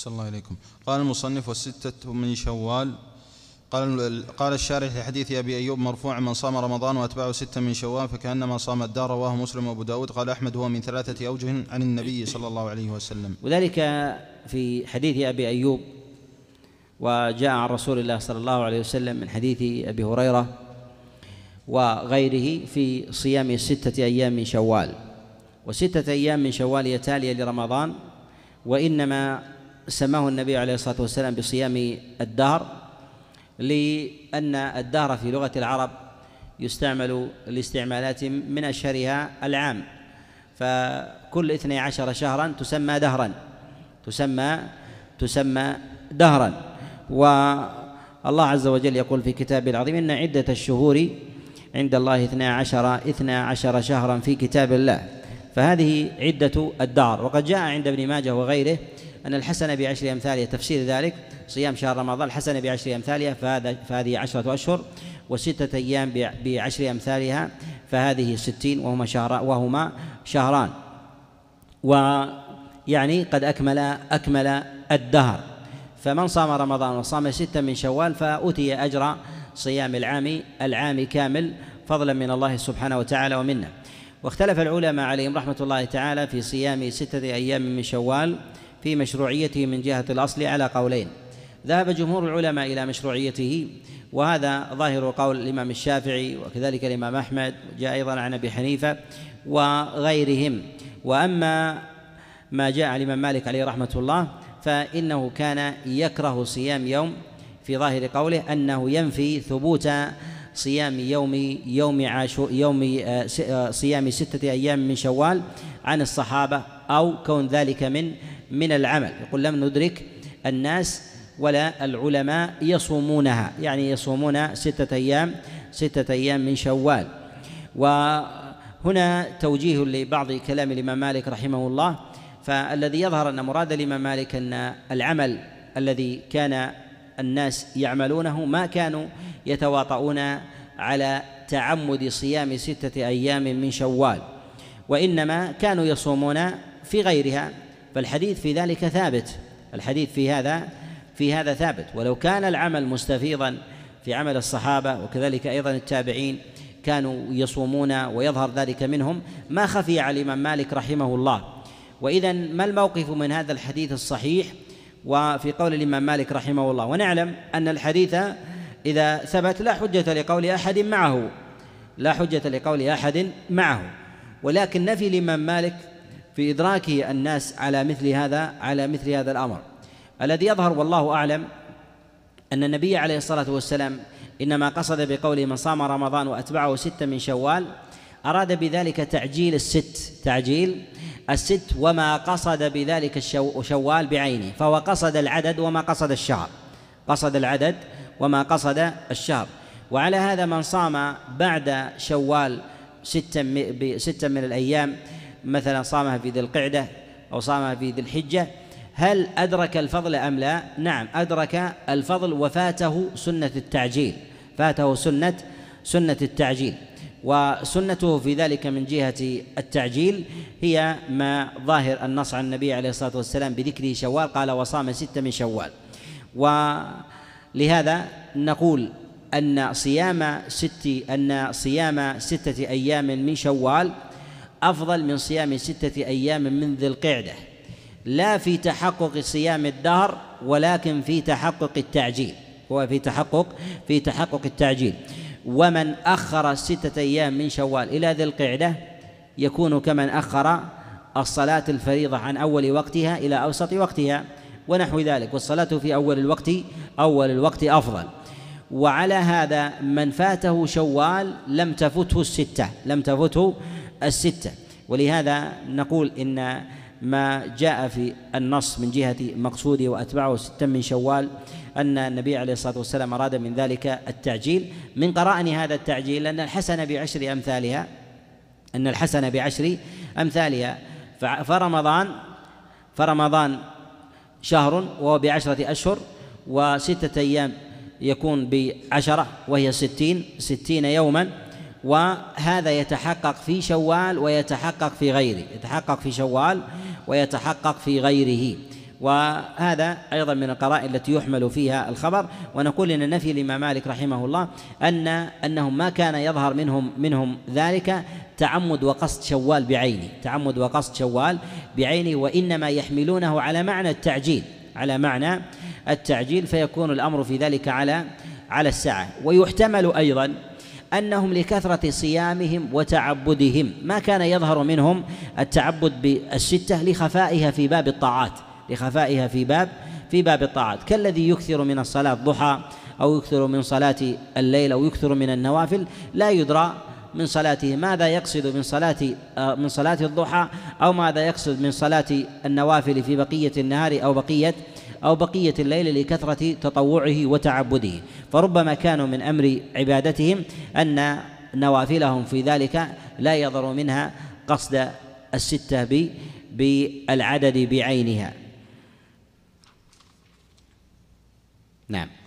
أحسن الله إليكم قال المصنف والستة من شوال قال قال الشارح لحديث ابي ايوب مرفوع من صام رمضان وأتباعه ستة من شوال فكانما صام الدار رواه مسلم وابو داود قال احمد هو من ثلاثه اوجه عن النبي صلى الله عليه وسلم وذلك في حديث ابي ايوب وجاء عن رسول الله صلى الله عليه وسلم من حديث ابي هريره وغيره في صيام سته ايام من شوال وسته ايام من شوال هي تاليه لرمضان وانما سماه النبي عليه الصلاة والسلام بصيام الدهر لأن الدهر في لغة العرب يستعمل لاستعمالات من أشهرها العام فكل اثني عشر شهرا تسمى دهرا تسمى تسمى دهرا والله عز وجل يقول في كتابه العظيم إن عدة الشهور عند الله اثنى عشر اثنى عشر شهرا في كتاب الله فهذه عدة الدهر وقد جاء عند ابن ماجه وغيره أن الحسنة بعشر أمثالها تفسير ذلك صيام شهر رمضان الحسنة بعشر أمثالها فهذا فهذه عشرة أشهر وستة أيام بعشر أمثالها فهذه ستين وهما شهر وهما شهران ويعني قد أكمل أكمل الدهر فمن صام رمضان وصام ستة من شوال فأتي أجر صيام العام العام كامل فضلا من الله سبحانه وتعالى ومنه واختلف العلماء عليهم رحمة الله تعالى في صيام ستة أيام من شوال في مشروعيته من جهة الأصل على قولين ذهب جمهور العلماء إلى مشروعيته وهذا ظاهر قول الإمام الشافعي وكذلك الإمام أحمد جاء أيضا عن أبي حنيفة وغيرهم وأما ما جاء عن الإمام مالك عليه رحمة الله فإنه كان يكره صيام يوم في ظاهر قوله أنه ينفي ثبوت صيام يوم يوم عاشو يوم آه، صيام ستة أيام من شوال عن الصحابة أو كون ذلك من من العمل يقول لم ندرك الناس ولا العلماء يصومونها يعني يصومون ستة أيام ستة أيام من شوال وهنا توجيه لبعض كلام الإمام مالك رحمه الله فالذي يظهر أن مراد الإمام مالك أن العمل الذي كان الناس يعملونه ما كانوا يتواطؤون على تعمد صيام ستة أيام من شوال وإنما كانوا يصومون في غيرها فالحديث في ذلك ثابت الحديث في هذا في هذا ثابت ولو كان العمل مستفيضا في عمل الصحابة وكذلك أيضا التابعين كانوا يصومون ويظهر ذلك منهم ما خفي على الإمام مالك رحمه الله وإذا ما الموقف من هذا الحديث الصحيح وفي قول الإمام مالك رحمه الله ونعلم أن الحديث إذا ثبت لا حجة لقول أحد معه لا حجة لقول أحد معه ولكن نفي الإمام مالك في إدراكه الناس على مثل هذا على مثل هذا الأمر الذي يظهر والله أعلم أن النبي عليه الصلاة والسلام إنما قصد بقوله من صام رمضان وأتبعه ستة من شوال أراد بذلك تعجيل الست تعجيل الست وما قصد بذلك شوال بعينه فهو قصد العدد وما قصد الشهر قصد العدد وما قصد الشهر وعلى هذا من صام بعد شوال ستا من الأيام مثلا صامها في ذي القعدة أو صامها في ذي الحجة هل أدرك الفضل أم لا؟ نعم أدرك الفضل وفاته سنة التعجيل فاته سنة سنة التعجيل وسنته في ذلك من جهة التعجيل هي ما ظاهر النص عن النبي عليه الصلاة والسلام بذكره شوال قال وصام ستة من شوال ولهذا نقول أن صيام ست أن صيام ستة أيام من شوال أفضل من صيام ستة أيام من ذي القعدة لا في تحقق صيام الدهر ولكن في تحقق التعجيل هو في تحقق في تحقق التعجيل ومن أخر ستة أيام من شوال إلى ذي القعدة يكون كمن أخر الصلاة الفريضة عن أول وقتها إلى أوسط وقتها ونحو ذلك والصلاة في أول الوقت أول الوقت أفضل وعلى هذا من فاته شوال لم تفته الستة لم تفته الستة ولهذا نقول إن ما جاء في النص من جهة مقصوده وأتبعه ستا من شوال أن النبي عليه الصلاة والسلام أراد من ذلك التعجيل من قرائن هذا التعجيل أن الحسن بعشر أمثالها أن الحسن بعشر أمثالها فرمضان فرمضان شهر وهو بعشرة أشهر وستة أيام يكون بعشرة وهي ستين ستين يوما وهذا يتحقق في شوال ويتحقق في غيره يتحقق في شوال ويتحقق في غيره وهذا أيضا من القرائن التي يحمل فيها الخبر ونقول إن نفي الإمام مالك رحمه الله أن أنهم ما كان يظهر منهم منهم ذلك تعمد وقصد شوال بعينه تعمد وقصد شوال بعينه وإنما يحملونه على معنى التعجيل على معنى التعجيل فيكون الأمر في ذلك على على الساعة ويحتمل أيضا أنهم لكثرة صيامهم وتعبدهم ما كان يظهر منهم التعبد بالستة لخفائها في باب الطاعات لخفائها في باب في باب الطاعات كالذي يكثر من الصلاة ضحى أو يكثر من صلاة الليل أو يكثر من النوافل لا يدرى من صلاته ماذا يقصد من صلاة آه، من صلاة الضحى أو ماذا يقصد من صلاة النوافل في بقية النهار أو بقية أو بقية الليل لكثرة تطوعه وتعبده فربما كانوا من أمر عبادتهم أن نوافلهم في ذلك لا يضر منها قصد الستة بالعدد بعينها نعم